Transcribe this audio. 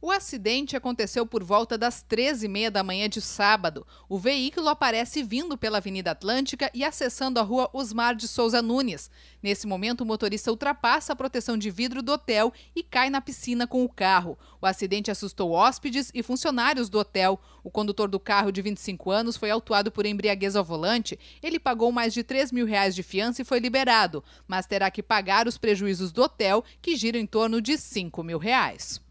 O acidente aconteceu por volta das 13h30 da manhã de sábado. O veículo aparece vindo pela Avenida Atlântica e acessando a rua Osmar de Souza Nunes. Nesse momento, o motorista ultrapassa a proteção de vidro do hotel e cai na piscina com o carro. O acidente assustou hóspedes e funcionários do hotel. O condutor do carro, de 25 anos, foi autuado por embriaguez ao volante. Ele pagou mais de 3 mil reais de fiança e foi liberado, mas terá que pagar os prejuízos do hotel, que giram em torno de 5 mil reais.